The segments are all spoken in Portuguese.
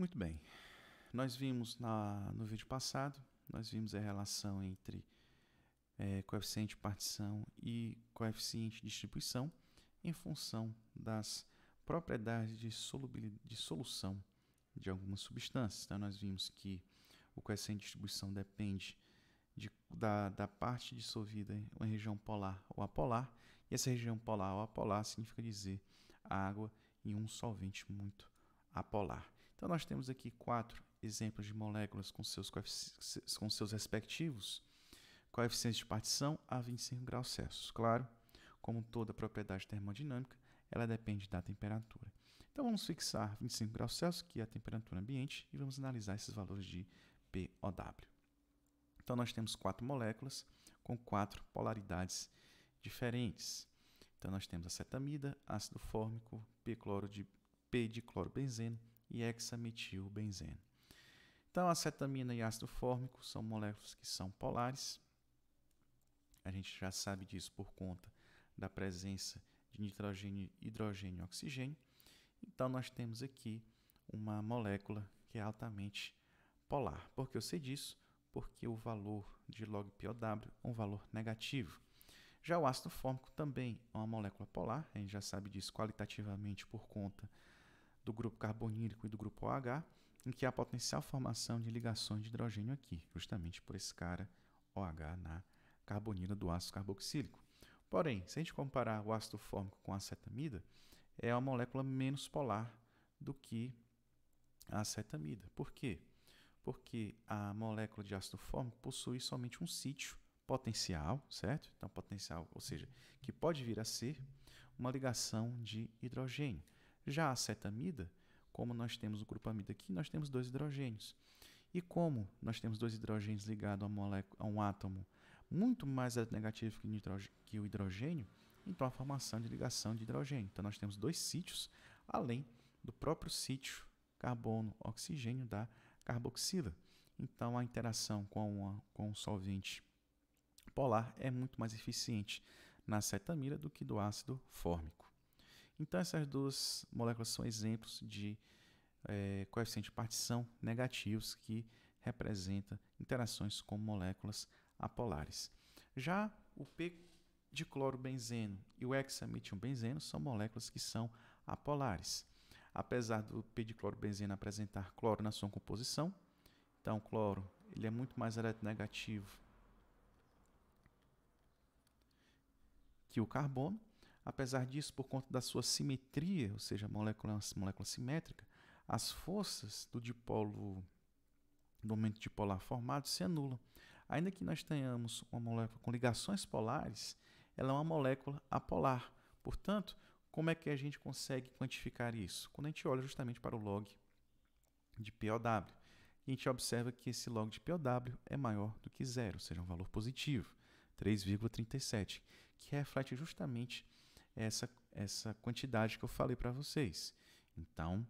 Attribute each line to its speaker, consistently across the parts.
Speaker 1: Muito bem. Nós vimos na, no vídeo passado, nós vimos a relação entre é, coeficiente de partição e coeficiente de distribuição em função das propriedades de, de solução de algumas substâncias. Então, nós vimos que o coeficiente de distribuição depende de, da, da parte dissolvida em uma região polar ou apolar, e essa região polar ou apolar significa dizer água em um solvente muito apolar. Então, nós temos aqui quatro exemplos de moléculas com seus, com seus respectivos coeficientes de partição a 25 graus Celsius. Claro, como toda propriedade termodinâmica, ela depende da temperatura. Então, vamos fixar 25 graus Celsius, que é a temperatura ambiente, e vamos analisar esses valores de POW. Então, nós temos quatro moléculas com quatro polaridades diferentes. Então, nós temos acetamida, ácido fórmico, P-cloro de P-diclorobenzeno, e hexametilbenzeno. Então, acetamina e ácido fórmico são moléculas que são polares. A gente já sabe disso por conta da presença de nitrogênio, hidrogênio e oxigênio. Então, nós temos aqui uma molécula que é altamente polar. Por que eu sei disso? Porque o valor de log POW é um valor negativo. Já o ácido fórmico também é uma molécula polar, a gente já sabe disso qualitativamente por conta do grupo carbonílico e do grupo OH, em que há potencial formação de ligações de hidrogênio aqui, justamente por esse cara OH na carbonila do ácido carboxílico. Porém, se a gente comparar o ácido fórmico com a acetamida, é uma molécula menos polar do que a acetamida. Por quê? Porque a molécula de ácido fórmico possui somente um sítio potencial, certo? Então, potencial, ou seja, que pode vir a ser uma ligação de hidrogênio. Já a cetamida, como nós temos o grupo amida aqui, nós temos dois hidrogênios. E como nós temos dois hidrogênios ligados a, a um átomo muito mais negativo que, que o hidrogênio, então a formação de ligação de hidrogênio. Então nós temos dois sítios, além do próprio sítio carbono-oxigênio da carboxila. Então a interação com, a, com o solvente polar é muito mais eficiente na acetamida do que do ácido fórmico. Então, essas duas moléculas são exemplos de é, coeficiente de partição negativos que representa interações com moléculas apolares. Já o P de clorobenzeno e o hexametilbenzeno são moléculas que são apolares. Apesar do P de clorobenzeno apresentar cloro na sua composição, então o cloro ele é muito mais eletronegativo que o carbono, Apesar disso, por conta da sua simetria, ou seja, a molécula é uma molécula simétrica, as forças do dipolo do momento dipolar formado se anulam. Ainda que nós tenhamos uma molécula com ligações polares, ela é uma molécula apolar. Portanto, como é que a gente consegue quantificar isso? Quando a gente olha justamente para o log de POW, a gente observa que esse log de POW é maior do que zero, ou seja, um valor positivo, 3,37, que reflete justamente essa, essa quantidade que eu falei para vocês. Então,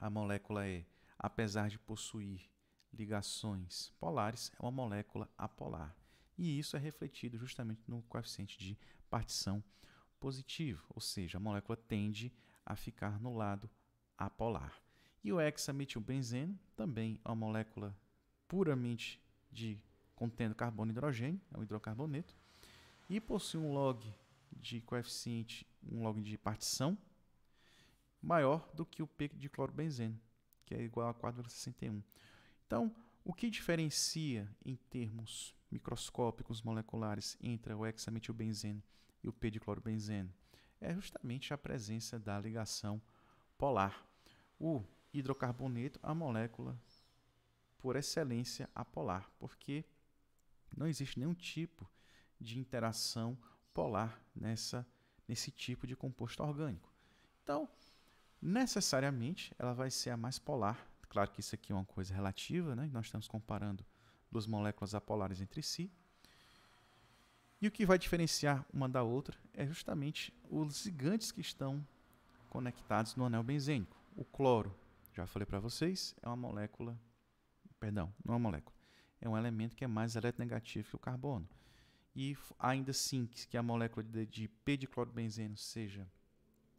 Speaker 1: a molécula é apesar de possuir ligações polares, é uma molécula apolar. E isso é refletido justamente no coeficiente de partição positivo, ou seja, a molécula tende a ficar no lado apolar. E o hexametilbenzeno também é uma molécula puramente de contendo carbono e hidrogênio, é um hidrocarboneto, e possui um log de coeficiente, um log de partição, maior do que o P de clorobenzeno, que é igual a 4,61. Então, o que diferencia em termos microscópicos moleculares entre o hexametilbenzeno e o P de clorobenzeno? É justamente a presença da ligação polar. O hidrocarboneto, a molécula por excelência apolar, porque não existe nenhum tipo de interação polar nessa, nesse tipo de composto orgânico. Então, necessariamente, ela vai ser a mais polar. Claro que isso aqui é uma coisa relativa, né? nós estamos comparando duas moléculas apolares entre si. E o que vai diferenciar uma da outra é justamente os ligantes que estão conectados no anel benzênico. O cloro, já falei para vocês, é uma molécula, perdão, não é uma molécula, é um elemento que é mais eletronegativo que o carbono e ainda assim que a molécula de, de P de clorobenzeno seja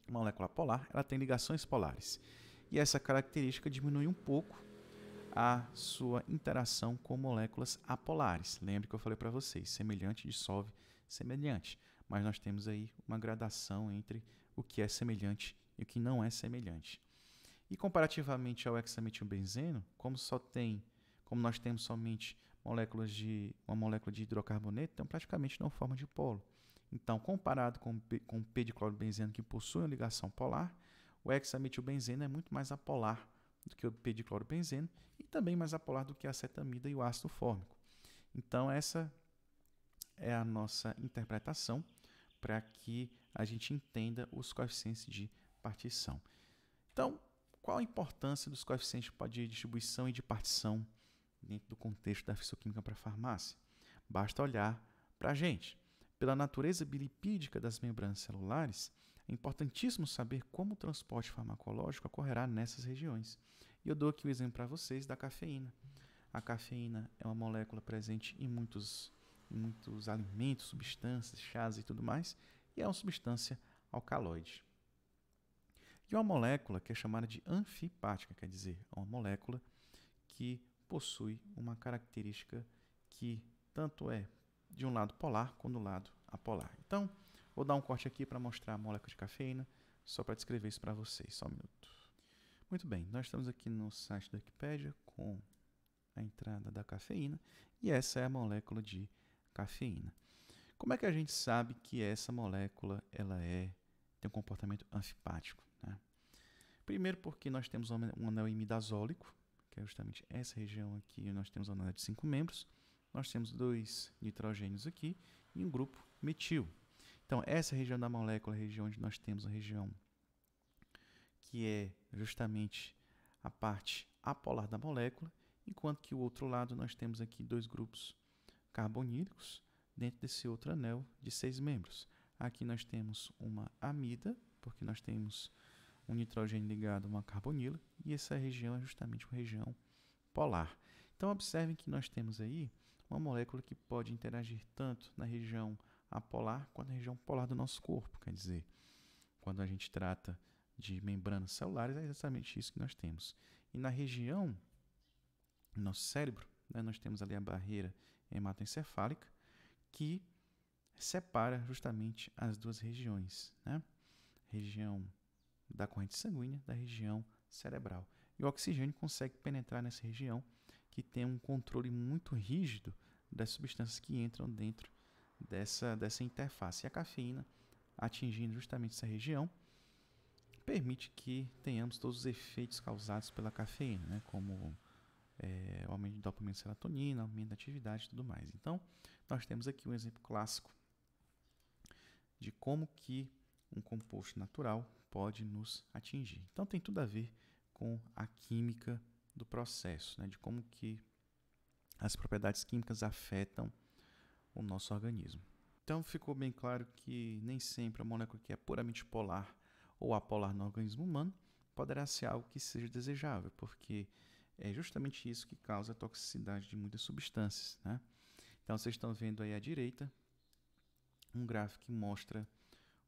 Speaker 1: uma molécula polar, ela tem ligações polares. E essa característica diminui um pouco a sua interação com moléculas apolares. Lembre que eu falei para vocês, semelhante dissolve semelhante, mas nós temos aí uma gradação entre o que é semelhante e o que não é semelhante. E comparativamente ao hexametilbenzeno, como só tem, como nós temos somente moléculas de uma molécula de hidrocarboneto, então praticamente não forma dipolo. Então, comparado com, com o P de clorobenzeno que possui uma ligação polar, o hexametilbenzeno é muito mais apolar do que o P de clorobenzeno e também mais apolar do que a acetamida e o ácido fórmico. Então, essa é a nossa interpretação para que a gente entenda os coeficientes de partição. Então, qual a importância dos coeficientes de distribuição e de partição dentro do contexto da fisicoquímica para farmácia. Basta olhar para a gente. Pela natureza bilipídica das membranas celulares, é importantíssimo saber como o transporte farmacológico ocorrerá nessas regiões. E eu dou aqui o um exemplo para vocês da cafeína. A cafeína é uma molécula presente em muitos, em muitos alimentos, substâncias, chás e tudo mais, e é uma substância alcaloide. E é uma molécula que é chamada de anfipática, quer dizer, é uma molécula que possui uma característica que tanto é de um lado polar quanto do lado apolar. Então, vou dar um corte aqui para mostrar a molécula de cafeína, só para descrever isso para vocês, só um minuto. Muito bem, nós estamos aqui no site da Wikipedia com a entrada da cafeína e essa é a molécula de cafeína. Como é que a gente sabe que essa molécula ela é tem um comportamento anfipático? Né? Primeiro porque nós temos um anel imidazólico, é justamente essa região aqui, nós temos anel de cinco membros, nós temos dois nitrogênios aqui e um grupo metil. Então, essa região da molécula é a região onde nós temos a região que é justamente a parte apolar da molécula, enquanto que o outro lado nós temos aqui dois grupos carbonílicos dentro desse outro anel de seis membros. Aqui nós temos uma amida, porque nós temos um nitrogênio ligado a uma carbonila, e essa região é justamente uma região polar. Então, observem que nós temos aí uma molécula que pode interagir tanto na região apolar quanto na região polar do nosso corpo. Quer dizer, quando a gente trata de membranas celulares, é exatamente isso que nós temos. E na região, do nosso cérebro, né, nós temos ali a barreira hematoencefálica, que separa justamente as duas regiões. Né? Região da corrente sanguínea da região cerebral. E o oxigênio consegue penetrar nessa região que tem um controle muito rígido das substâncias que entram dentro dessa, dessa interface. E a cafeína, atingindo justamente essa região, permite que tenhamos todos os efeitos causados pela cafeína, né? como é, o aumento de dopamina e serotonina, aumento da atividade e tudo mais. Então, nós temos aqui um exemplo clássico de como que um composto natural pode nos atingir. Então tem tudo a ver com a química do processo, né, de como que as propriedades químicas afetam o nosso organismo. Então ficou bem claro que nem sempre a molécula que é puramente polar ou apolar no organismo humano poderá ser algo que seja desejável, porque é justamente isso que causa a toxicidade de muitas substâncias. Né? Então vocês estão vendo aí à direita um gráfico que mostra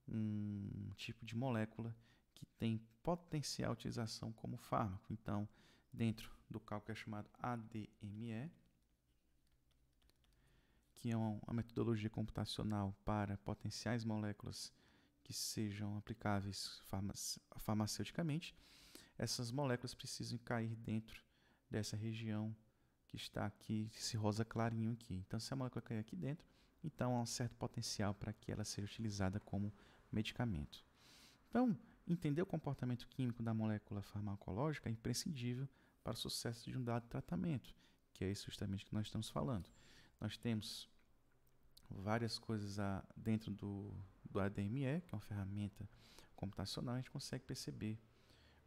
Speaker 1: um tipo de molécula que tem potencial utilização como fármaco. Então, dentro do cálculo é chamado ADME, que é uma metodologia computacional para potenciais moléculas que sejam aplicáveis farmaceuticamente, essas moléculas precisam cair dentro dessa região que está aqui, esse rosa clarinho aqui. Então, se a molécula cair aqui dentro, então há um certo potencial para que ela seja utilizada como medicamento. Então, entender o comportamento químico da molécula farmacológica é imprescindível para o sucesso de um dado tratamento, que é isso justamente que nós estamos falando. Nós temos várias coisas a, dentro do, do ADME, que é uma ferramenta computacional, a gente consegue perceber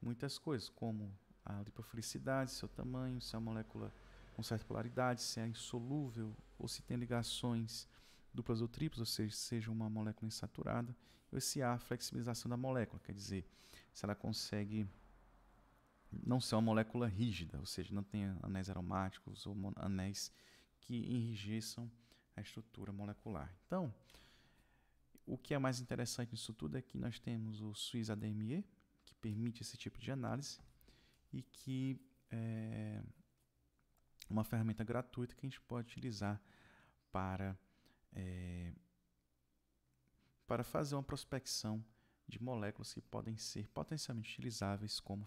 Speaker 1: muitas coisas, como a lipofilicidade, seu tamanho, se é uma molécula com certa polaridade, se é insolúvel ou se tem ligações duplas ou triplas, ou seja, seja uma molécula insaturada, ou se há flexibilização da molécula, quer dizer, se ela consegue não ser uma molécula rígida, ou seja, não tem anéis aromáticos ou anéis que enrijeçam a estrutura molecular. Então, o que é mais interessante nisso tudo é que nós temos o Swiss ADME, que permite esse tipo de análise, e que é uma ferramenta gratuita que a gente pode utilizar para é, para fazer uma prospecção de moléculas que podem ser potencialmente utilizáveis como,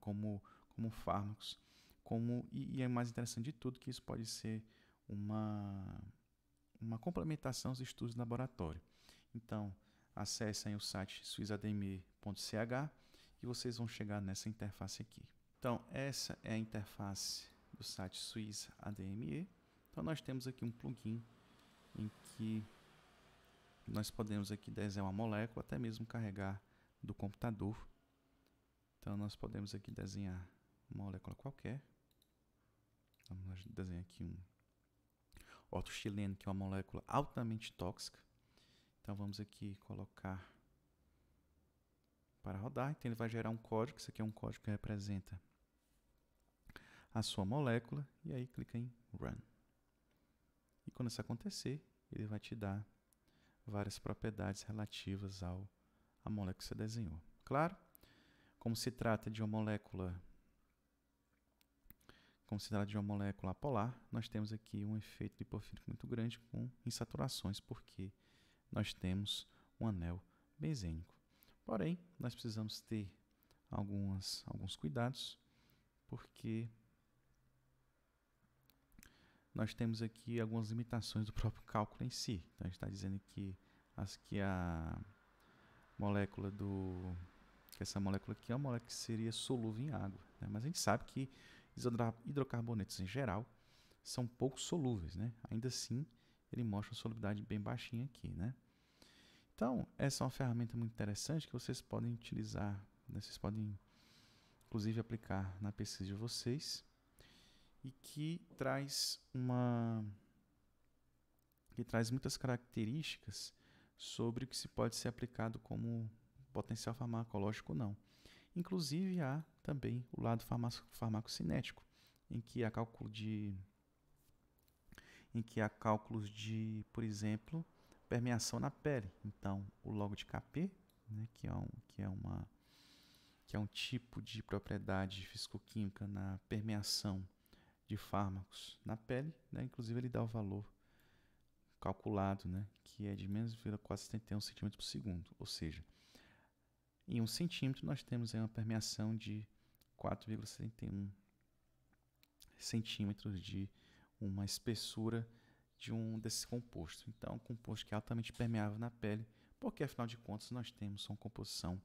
Speaker 1: como, como fármacos. Como, e, e, é mais interessante de tudo que isso pode ser uma, uma complementação aos estudos de laboratório. Então, acessem o site suizademir.ch e vocês vão chegar nessa interface aqui. Então, essa é a interface do site Suiza ADME. Então, nós temos aqui um plugin em que nós podemos aqui desenhar uma molécula, até mesmo carregar do computador. Então nós podemos aqui desenhar uma molécula qualquer. Vamos desenhar aqui um ortoxileno, que é uma molécula altamente tóxica. Então vamos aqui colocar para rodar. Então ele vai gerar um código, isso aqui é um código que representa a sua molécula. E aí clica em Run. E quando isso acontecer, ele vai te dar várias propriedades relativas ao à molécula que você desenhou. Claro, como se trata de uma molécula como se trata de uma molécula apolar, nós temos aqui um efeito lipofílico muito grande com insaturações, porque nós temos um anel benzênico. Porém, nós precisamos ter algumas, alguns cuidados, porque nós temos aqui algumas limitações do próprio cálculo em si. Então, a gente está dizendo que, as, que a molécula do. que essa molécula aqui é uma molécula que seria solúvel em água. Né? Mas a gente sabe que hidrocarbonetos em geral são pouco solúveis, né? Ainda assim, ele mostra uma solubilidade bem baixinha aqui, né? Então, essa é uma ferramenta muito interessante que vocês podem utilizar, né? vocês podem, inclusive, aplicar na pesquisa de vocês e que traz uma que traz muitas características sobre o que se pode ser aplicado como potencial farmacológico ou não. Inclusive há também o lado farmacocinético, em que há cálculo de em que há cálculos de, por exemplo, permeação na pele. Então, o logo de KP, né, que é um, que é uma que é um tipo de propriedade fisicoquímica na permeação de fármacos na pele, né? Inclusive ele dá o valor calculado, né? Que é de menos 471 centímetros por segundo. Ou seja, em um centímetro nós temos uma permeação de 4,71 centímetros de uma espessura de um desses compostos. Então, um composto que é altamente permeável na pele, porque afinal de contas nós temos uma composição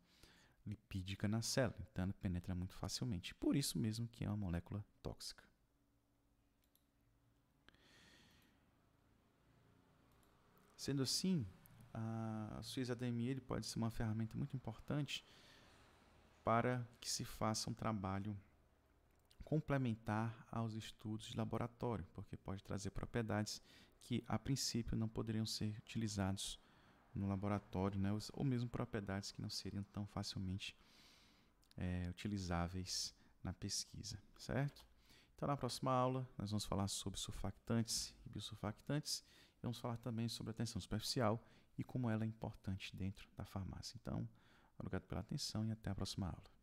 Speaker 1: lipídica na célula, então ela penetra muito facilmente. Por isso mesmo que é uma molécula tóxica. Sendo assim, a Suíça ele pode ser uma ferramenta muito importante para que se faça um trabalho complementar aos estudos de laboratório, porque pode trazer propriedades que a princípio não poderiam ser utilizados no laboratório, né? ou mesmo propriedades que não seriam tão facilmente é, utilizáveis na pesquisa, certo? Então, na próxima aula, nós vamos falar sobre surfactantes e biosurfactantes. Vamos falar também sobre a atenção superficial e como ela é importante dentro da farmácia. Então, obrigado pela atenção e até a próxima aula.